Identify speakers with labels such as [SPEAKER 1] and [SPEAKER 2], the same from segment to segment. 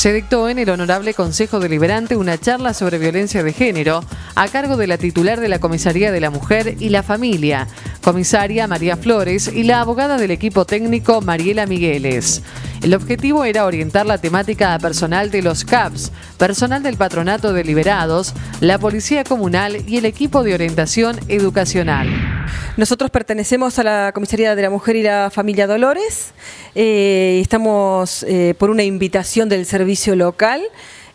[SPEAKER 1] se dictó en el Honorable Consejo Deliberante una charla sobre violencia de género a cargo de la titular de la Comisaría de la Mujer y la Familia, comisaria María Flores, y la abogada del equipo técnico Mariela Migueles. El objetivo era orientar la temática a personal de los CAPS, personal del Patronato de Liberados, la Policía Comunal y el equipo de orientación educacional. Nosotros pertenecemos a la Comisaría de la Mujer y la Familia Dolores. Eh, estamos eh, por una invitación del servicio local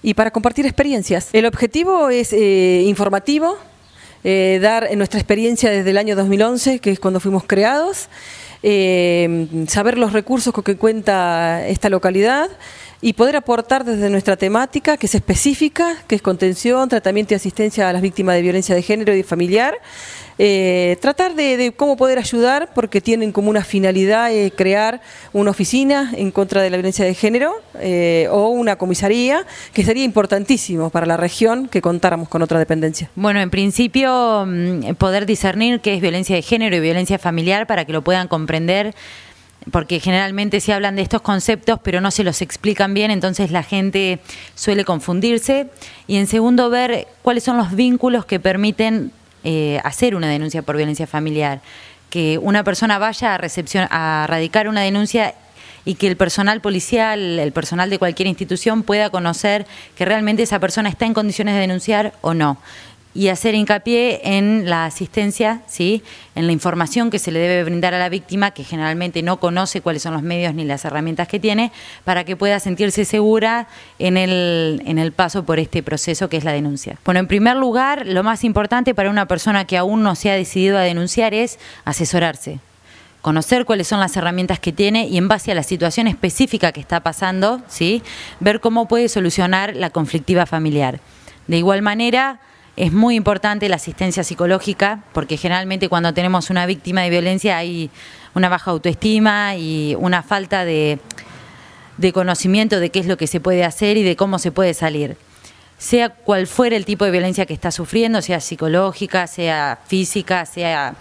[SPEAKER 1] y para compartir experiencias. El objetivo es eh, informativo, dar nuestra experiencia desde el año 2011, que es cuando fuimos creados, saber los recursos con que cuenta esta localidad y poder aportar desde nuestra temática, que es específica, que es contención, tratamiento y asistencia a las víctimas de violencia de género y familiar, eh, tratar de, cómo poder ayudar, porque tienen como una finalidad eh, crear una oficina en contra de la violencia de género eh, o una comisaría, que sería importantísimo para la región que contáramos con otra dependencia.
[SPEAKER 2] Bueno, en principio, mm, poder discernir qué es violencia de género y violencia familiar para que lo puedan comprender porque generalmente se hablan de estos conceptos, pero no se los explican bien, entonces la gente suele confundirse. Y en segundo, ver cuáles son los vínculos que permiten eh, hacer una denuncia por violencia familiar. Que una persona vaya a, recepción, a radicar una denuncia y que el personal policial, el personal de cualquier institución pueda conocer que realmente esa persona está en condiciones de denunciar o no y hacer hincapié en la asistencia, ¿sí? en la información que se le debe brindar a la víctima, que generalmente no conoce cuáles son los medios ni las herramientas que tiene, para que pueda sentirse segura en el, paso por este proceso que es la denuncia. Bueno, en primer lugar, lo más importante para una persona que aún no se ha decidido a denunciar es asesorarse conocer cuáles son las herramientas que tiene y en base a la situación específica que está pasando, ¿sí? ver cómo puede solucionar la conflictiva familiar. De igual manera, es muy importante la asistencia psicológica, porque generalmente cuando tenemos una víctima de violencia hay una baja autoestima y una falta de, conocimiento de qué es lo que se puede hacer y de cómo se puede salir. Sea cual fuera el tipo de violencia que está sufriendo, sea psicológica, sea física, sea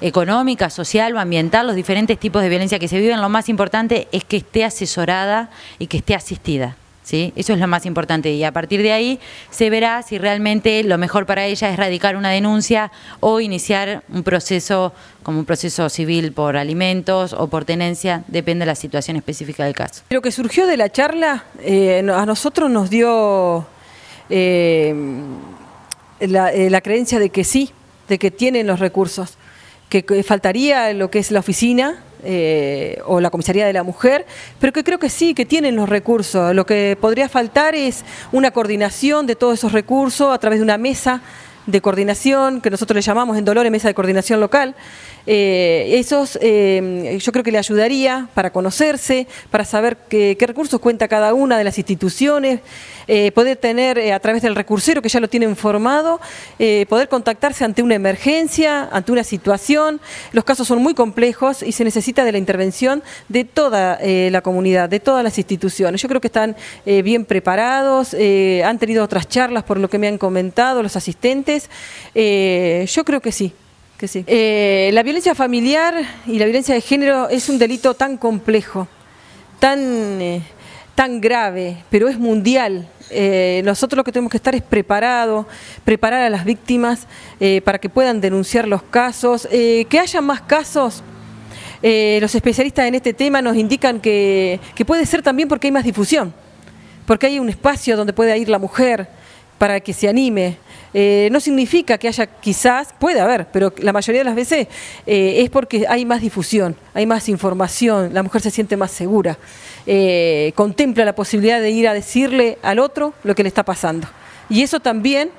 [SPEAKER 2] económica, social o ambiental, los diferentes tipos de violencia que se viven, lo más importante es que esté asesorada y que esté asistida. Eso es lo más importante y a partir de ahí se verá si realmente lo mejor para ella es radicar una denuncia o iniciar un proceso como un proceso civil por alimentos o por tenencia, depende de la situación específica del caso.
[SPEAKER 1] Lo que surgió de la charla eh, a nosotros nos dio eh, eh, la creencia de que sí, de que tienen los recursos, que faltaría lo que es la oficina, eh, o la comisaría de la mujer, pero que creo que sí, que tienen los recursos. Lo que podría faltar es una coordinación de todos esos recursos a través de una mesa de coordinación, que nosotros le llamamos en Dolores Mesa de Coordinación Local. Eh, esos eh, yo creo que le ayudaría para conocerse, para saber qué, recursos cuenta cada una de las instituciones, eh, poder tener eh, a través del recursero que ya lo tienen formado, poder contactarse ante una emergencia, ante una situación. Los casos son muy complejos y se necesita de la intervención de toda la comunidad, de todas las instituciones. Yo creo que están bien preparados, han tenido otras charlas por lo que me han comentado los asistentes eh, yo creo que sí. Que sí. Eh, la violencia familiar y la violencia de género es un delito tan complejo, tan, eh, tan grave, pero es mundial. nosotros lo que tenemos que estar es preparado, preparar a las víctimas para que puedan denunciar los casos, que haya más casos. los especialistas en este tema nos indican que, que, puede ser también porque hay más difusión, porque hay un espacio donde puede ir la mujer para que se anime. Eh, no significa que haya, quizás, puede haber, pero la mayoría de las veces eh, es porque hay más difusión, hay más información, la mujer se siente más segura, eh, contempla la posibilidad de ir a decirle al otro lo que le está pasando y eso también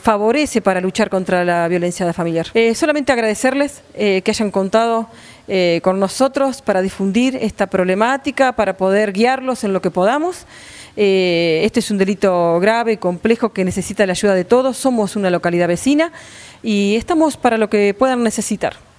[SPEAKER 1] favorece para luchar contra la violencia familiar. solamente agradecerles que hayan contado con nosotros para difundir esta problemática, para poder guiarlos en lo que podamos. Eh, este es un delito grave, complejo, que necesita la ayuda de todos. Somos una localidad vecina y estamos para lo que puedan necesitar.